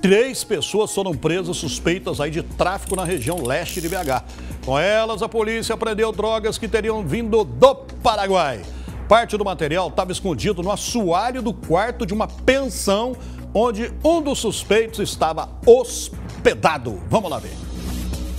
Três pessoas foram presas suspeitas aí de tráfico na região leste de BH. Com elas, a polícia prendeu drogas que teriam vindo do Paraguai. Parte do material estava escondido no assoalho do quarto de uma pensão onde um dos suspeitos estava hospedado. Vamos lá ver.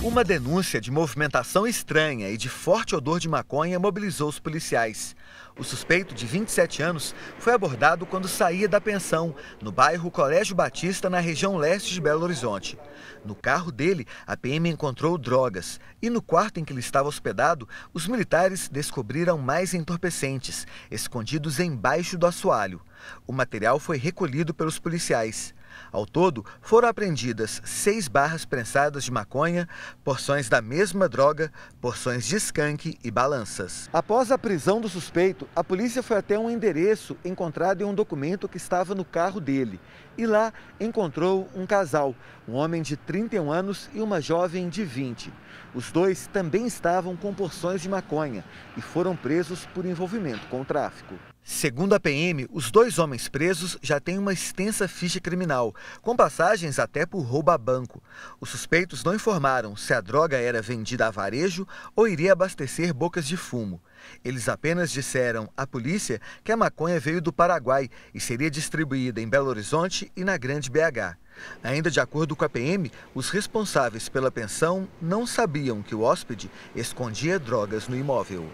Uma denúncia de movimentação estranha e de forte odor de maconha mobilizou os policiais. O suspeito, de 27 anos, foi abordado quando saía da pensão, no bairro Colégio Batista, na região leste de Belo Horizonte. No carro dele, a PM encontrou drogas e no quarto em que ele estava hospedado, os militares descobriram mais entorpecentes, escondidos embaixo do assoalho. O material foi recolhido pelos policiais. Ao todo, foram apreendidas seis barras prensadas de maconha, porções da mesma droga, porções de skunk e balanças. Após a prisão do suspeito, a polícia foi até um endereço encontrado em um documento que estava no carro dele. E lá encontrou um casal, um homem de 31 anos e uma jovem de 20. Os dois também estavam com porções de maconha e foram presos por envolvimento com o tráfico. Segundo a PM, os dois homens presos já têm uma extensa ficha criminal, com passagens até por roubo a banco. Os suspeitos não informaram se a droga era vendida a varejo ou iria abastecer bocas de fumo. Eles apenas disseram à polícia que a maconha veio do Paraguai e seria distribuída em Belo Horizonte e na Grande BH. Ainda de acordo com a PM, os responsáveis pela pensão não sabiam que o hóspede escondia drogas no imóvel.